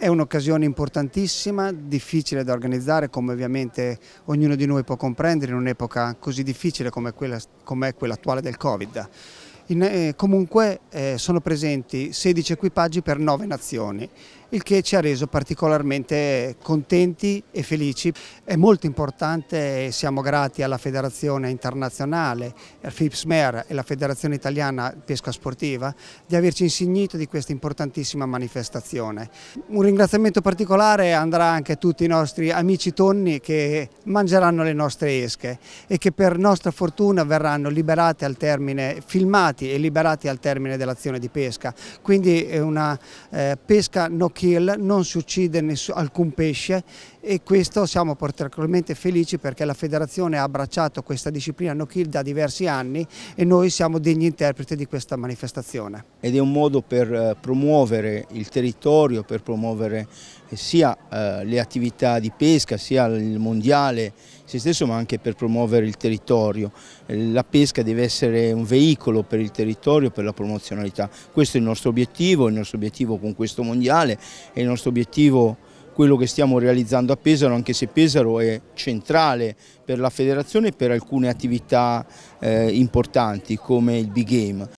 È un'occasione importantissima, difficile da organizzare come ovviamente ognuno di noi può comprendere in un'epoca così difficile come, quella, come quella attuale del Covid. In, eh, comunque eh, sono presenti 16 equipaggi per 9 nazioni, il che ci ha reso particolarmente contenti e felici. È molto importante e siamo grati alla Federazione Internazionale, al eh, FIPSMER e alla Federazione Italiana Pesca Sportiva di averci insignito di questa importantissima manifestazione. Un ringraziamento particolare andrà anche a tutti i nostri amici tonni che mangeranno le nostre esche e che per nostra fortuna verranno liberate al termine filmate schiacciati e liberati al termine dell'azione di pesca. Quindi è una eh, pesca no kill, non si uccide alcun pesce e questo siamo particolarmente felici perché la federazione ha abbracciato questa disciplina no kill da diversi anni e noi siamo degni interpreti di questa manifestazione. Ed è un modo per eh, promuovere il territorio, per promuovere sia eh, le attività di pesca, sia il mondiale se stesso ma anche per promuovere il territorio. Eh, la pesca deve essere un veicolo per il territorio, per la promozionalità. Questo è il nostro obiettivo, il nostro obiettivo con questo mondiale, è il nostro obiettivo quello che stiamo realizzando a Pesaro, anche se Pesaro è centrale per la federazione e per alcune attività eh, importanti come il Big Game.